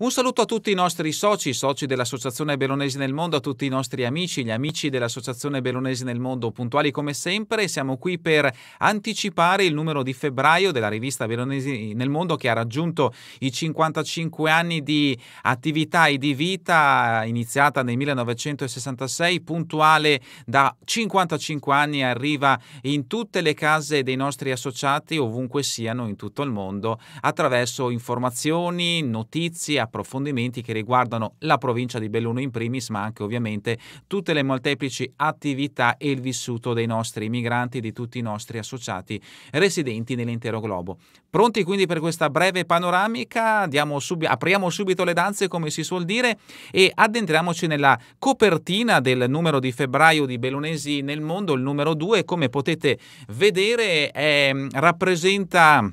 Un saluto a tutti i nostri soci, soci dell'Associazione Bellonesi nel Mondo, a tutti i nostri amici, gli amici dell'Associazione Bellonesi nel Mondo, puntuali come sempre. Siamo qui per anticipare il numero di febbraio della rivista Bellonesi nel Mondo che ha raggiunto i 55 anni di attività e di vita, iniziata nel 1966, puntuale da 55 anni, arriva in tutte le case dei nostri associati, ovunque siano in tutto il mondo, attraverso informazioni, notizie, approfondimenti che riguardano la provincia di Belluno in primis, ma anche ovviamente tutte le molteplici attività e il vissuto dei nostri migranti, di tutti i nostri associati residenti nell'intero globo. Pronti quindi per questa breve panoramica? Subi- apriamo subito le danze, come si suol dire, e addentriamoci nella copertina del numero di febbraio di Bellunesi nel mondo, il numero 2, come potete vedere è, mm, rappresenta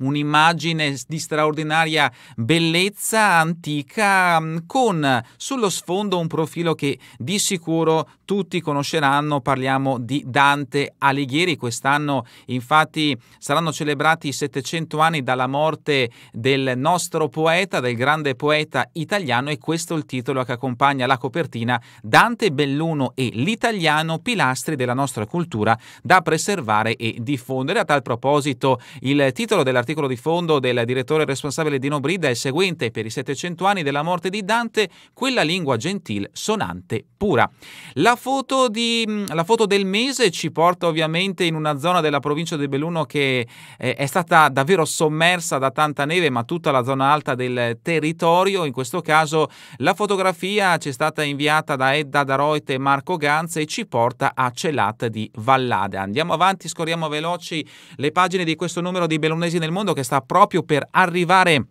un'immagine di straordinaria bellezza antica mm, con sullo sfondo un profilo che di sicuro tutti conosceranno, parliamo di Dante Alighieri. Quest'anno infatti saranno celebrati i 700 anni dalla morte del nostro poeta, del grande poeta italiano e questo è il titolo che accompagna la copertina Dante Belluno e l'italiano pilastri della nostra cultura da preservare e diffondere. A tal proposito il titolo dell'articolo l'articolo di fondo del direttore responsabile Dino Brida è il seguente, per i 700 anni della morte di Dante, quella lingua gentil, sonante, pura. La foto, di, mm, la foto del mese ci porta ovviamente in una zona della provincia di Belluno che eh, è stata davvero sommersa da tanta neve, ma tutta la zona alta del territorio, in questo caso la fotografia ci è stata inviata da Edda Daroite e Marco Ganz e ci porta a Celat di Vallade. Andiamo avanti, scorriamo veloci le pagine di questo numero di Bellunesi nel mondo mondo che sta proprio per arrivare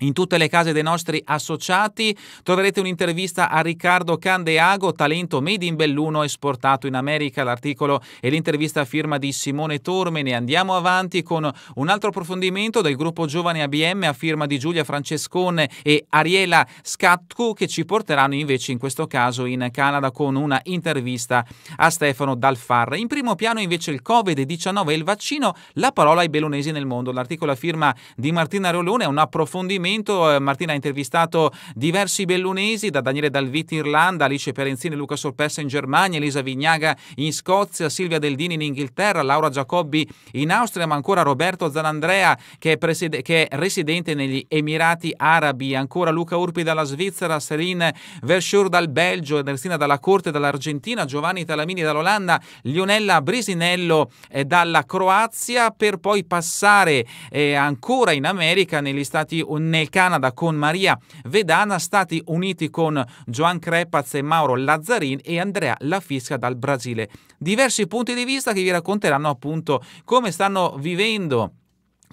in tutte le case dei nostri associati troverete un'intervista a Riccardo Candeago, talento made in Belluno esportato in America. L'articolo e l'intervista a firma di Simone Tormene. Andiamo avanti con un altro approfondimento del gruppo Giovane ABM a firma di Giulia Francescone e Ariela Scatcu che ci porteranno invece in questo caso in Canada con una intervista a Stefano Dalfarra. In primo piano invece il Covid-19 e il vaccino, la parola ai belonesi nel mondo. L'articolo a firma di Martina Rolone è un approfondimento appuntamento. Eh, Martina ha intervistato diversi bellunesi, da Daniele Dalvitti in Irlanda, Alice Perenzini Luca Sorpessa in Germania, Elisa Vignaga in Scozia, Silvia Deldini in Inghilterra, Laura Giacobbi in Austria, ma ancora Roberto Zanandrea che è, che è residente negli Emirati Arabi, ancora Luca Urpi dalla Svizzera, Serine Verschur dal Belgio, Ernestina dalla Corte dall'Argentina, Giovanni Talamini dall'Olanda, Lionella Brisinello eh, dalla Croazia, per poi passare eh, ancora in America, negli Stati Uniti nel Canada con Maria Vedana, Stati Uniti con Joan Crepaz e Mauro Lazzarin e Andrea Lafisca dal Brasile. Diversi punti di vista che vi racconteranno appunto come stanno vivendo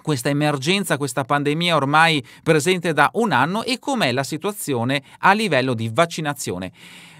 questa emergenza, questa pandemia ormai presente da un anno e com'è la situazione a livello di vaccinazione.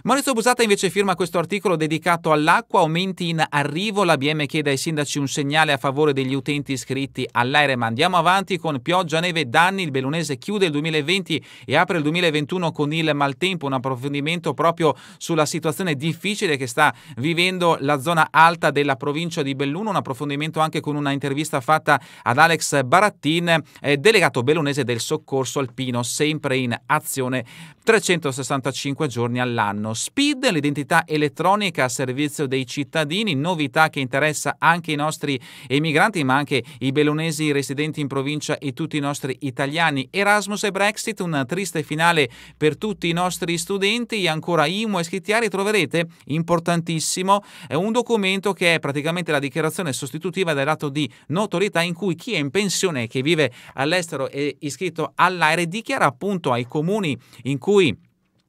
Maurizio Busata invece firma questo articolo dedicato all'acqua, aumenti in arrivo, la BM chiede ai sindaci un segnale a favore degli utenti iscritti all'aereo, ma andiamo avanti con pioggia, neve, e danni, il Bellunese chiude il 2020 e apre il 2021 con il maltempo, un approfondimento proprio sulla situazione difficile che sta vivendo la zona alta della provincia di Belluno, un approfondimento anche con una intervista fatta ad Alex Barattin, eh, delegato bellunese del soccorso alpino, sempre in azione 365 giorni all'anno. SPID, l'identità elettronica a servizio dei cittadini, novità che interessa anche i nostri emigranti, ma anche i bellunesi residenti in provincia e tutti i nostri italiani. Erasmus e Brexit, un triste finale per tutti i nostri studenti, E ancora IMU e Schittiari, troverete importantissimo eh, un documento che è praticamente la dichiarazione sostitutiva del dato di notorietà in cui chi è in pensione e che vive all'estero e iscritto all'aere dichiara appunto ai comuni in cui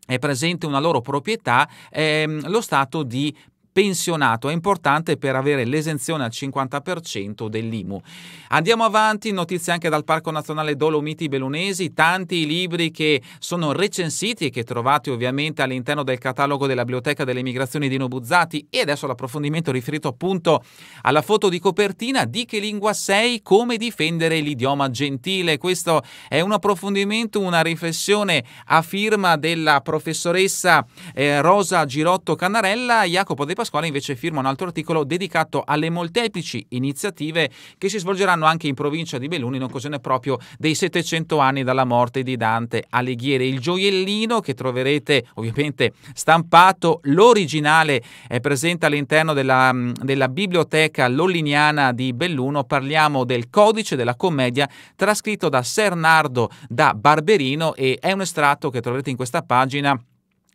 è presente una loro proprietà, ehm, lo stato di pensionato è importante per avere l'esenzione al 50% dell'IMU. Andiamo avanti, notizie anche dal Parco Nazionale Dolomiti Belunesi, tanti libri che sono recensiti e che trovate ovviamente all'interno del catalogo della Biblioteca delle Migrazioni di Nobuzzati e adesso l'approfondimento riferito appunto alla foto di copertina di che lingua sei, come difendere l'idioma gentile. Questo è un approfondimento, una riflessione a firma della professoressa eh, Rosa Girotto Canarella, Jacopo De Pasquale Pasquale invece firma un altro articolo dedicato alle molteplici iniziative che si svolgeranno anche in provincia di Belluno in occasione proprio dei 700 anni dalla morte di Dante Alighieri. Il gioiellino che troverete ovviamente stampato, l'originale è eh, presente all'interno della, mm, della biblioteca lolliniana di Belluno, parliamo del codice della commedia trascritto da Sernardo da Barberino e è un estratto che troverete in questa pagina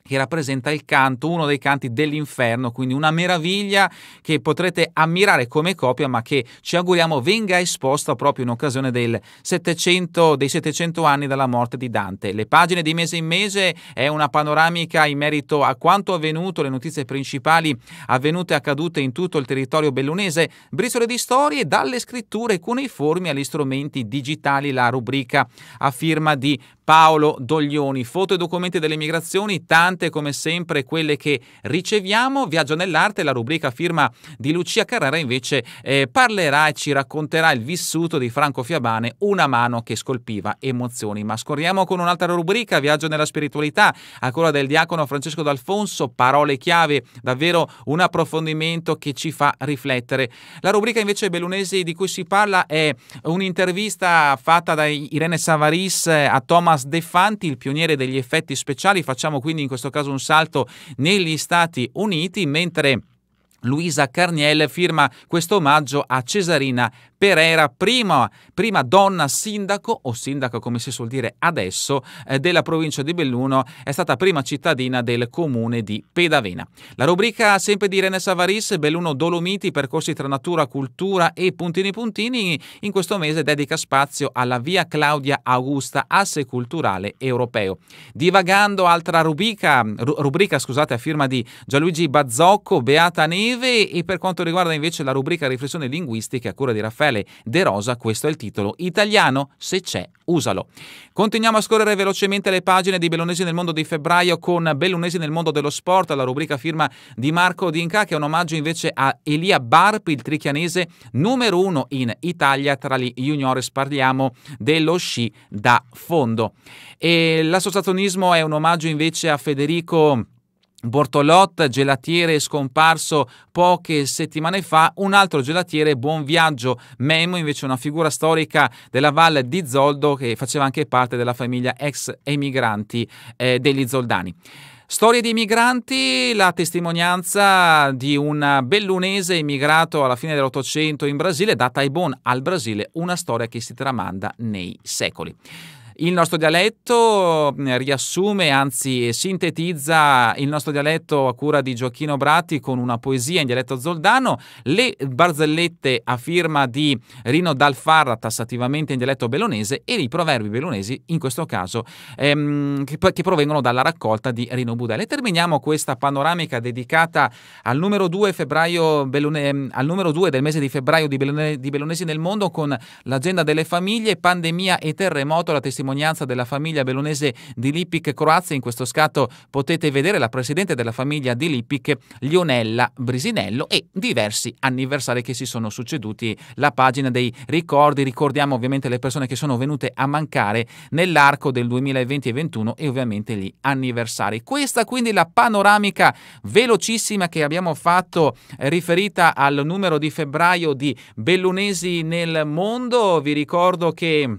che rappresenta il canto, uno dei canti dell'inferno, quindi una meraviglia che potrete ammirare come copia, ma che ci auguriamo venga esposta proprio in occasione 700, dei 700 anni dalla morte di Dante. Le pagine di mese in mese è una panoramica in merito a quanto avvenuto, le notizie principali avvenute e accadute in tutto il territorio bellunese, briciole di storie dalle scritture cuneiformi agli strumenti digitali, la rubrica a firma di Paolo Doglioni, foto e documenti delle migrazioni, tante come sempre quelle che riceviamo. Viaggio nell'arte, la rubrica firma di Lucia Carrera invece eh, parlerà e ci racconterà il vissuto di Franco Fiabane, una mano che scolpiva emozioni. Ma scorriamo con un'altra rubrica, Viaggio nella spiritualità, a cura del diacono Francesco D'Alfonso, parole chiave, davvero un approfondimento che ci fa riflettere. La rubrica invece bellunesi di cui si parla è un'intervista fatta da Irene Savaris eh, a Thomas Thomas De Fanti, il pioniere degli effetti speciali. Facciamo quindi in questo caso un salto negli Stati Uniti, mentre Luisa Carniel firma questo omaggio a Cesarina Pereira, prima, prima, donna sindaco o sindaco come si suol dire adesso eh, della provincia di Belluno, è stata prima cittadina del comune di Pedavena. La rubrica sempre di René Savaris, Belluno Dolomiti, percorsi tra natura, cultura e puntini puntini, in questo mese dedica spazio alla via Claudia Augusta, asse culturale europeo. Divagando altra rubrica, rubrica scusate, a firma di Gianluigi Bazzocco, Beata Neri, breve e per quanto riguarda invece la rubrica riflessione linguistica a cura di Raffaele De Rosa, questo è il titolo Italiano, se c'è, usalo. Continuiamo a scorrere velocemente le pagine di Bellunesi nel mondo di febbraio con Bellunesi nel mondo dello sport, la rubrica firma di Marco Dinca che è un omaggio invece a Elia Barpi, il trichianese numero uno in Italia tra gli juniores, parliamo dello sci da fondo. E l'associazionismo è un omaggio invece a Federico Bortolot, gelatiere scomparso poche settimane fa, un altro gelatiere, Buon Viaggio Memo, invece una figura storica della Valle di Zoldo che faceva anche parte della famiglia ex emigranti eh, degli Zoldani. Storie di migranti, la testimonianza di un bellunese immigrato alla fine dell'Ottocento in Brasile, da Taibon al Brasile, una storia che si tramanda nei secoli. Il nostro dialetto mm, riassume, anzi sintetizza il nostro dialetto a cura di Gioacchino Bratti con una poesia in dialetto zoldano, le barzellette a firma di Rino Dalfarra tassativamente in dialetto bellonese e i proverbi bellonesi in questo caso ehm, che, che, provengono dalla raccolta di Rino Budella. E terminiamo questa panoramica dedicata al numero 2, febbraio, Bellone, ehm, al numero 2 del mese di febbraio di, Bellone, di Bellonesi nel mondo con l'agenda delle famiglie, pandemia e terremoto, la testimonianza testimonianza della famiglia bellunese di Lippic Croazia. In questo scatto potete vedere la presidente della famiglia di Lippic, Lionella Brisinello, e diversi anniversari che si sono succeduti. La pagina dei ricordi, ricordiamo ovviamente le persone che sono venute a mancare nell'arco del 2020 e 2021 e ovviamente gli anniversari. Questa quindi la panoramica velocissima che abbiamo fatto eh, riferita al numero di febbraio di bellunesi nel mondo. Vi ricordo che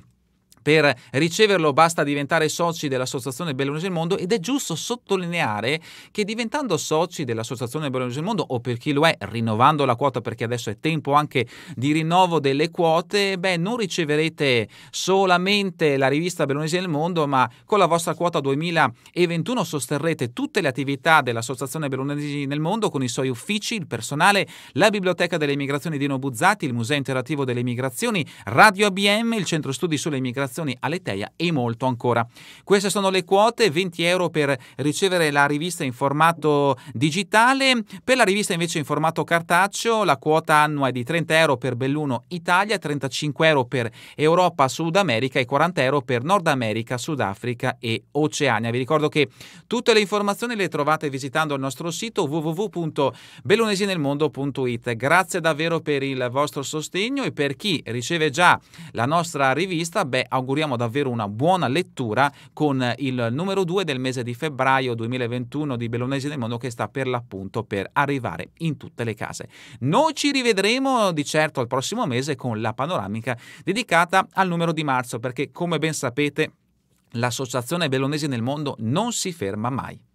per riceverlo basta diventare soci dell'Associazione Bellunese del Mondo ed è giusto sottolineare che diventando soci dell'Associazione Bellunese del Mondo o per chi lo è rinnovando la quota perché adesso è tempo anche di rinnovo delle quote, beh non riceverete solamente la rivista Bellunese del Mondo ma con la vostra quota 2021 sosterrete tutte le attività dell'Associazione Bellunesi nel Mondo con i suoi uffici, il personale, la Biblioteca delle Immigrazioni di Nobuzzati, il Museo Interattivo delle Immigrazioni, Radio ABM, il Centro Studi sulle Immigrazioni Fondazione Aleteia e molto ancora. Queste sono le quote, 20 euro per ricevere la rivista in formato digitale, per la rivista invece in formato cartaceo la quota annua è di 30 euro per Belluno Italia, 35 euro per Europa, Sud America e 40 euro per Nord America, Sud Africa e Oceania. Vi ricordo che tutte le informazioni le trovate visitando il nostro sito www.bellunesinelmondo.it. Grazie davvero per il vostro sostegno e per chi riceve già la nostra rivista, beh, auguro auguriamo davvero una buona lettura con il numero 2 del mese di febbraio 2021 di Bellonesi del Mondo che sta per l'appunto per arrivare in tutte le case. Noi ci rivedremo di certo al prossimo mese con la panoramica dedicata al numero di marzo perché come ben sapete l'associazione Bellonesi nel Mondo non si ferma mai.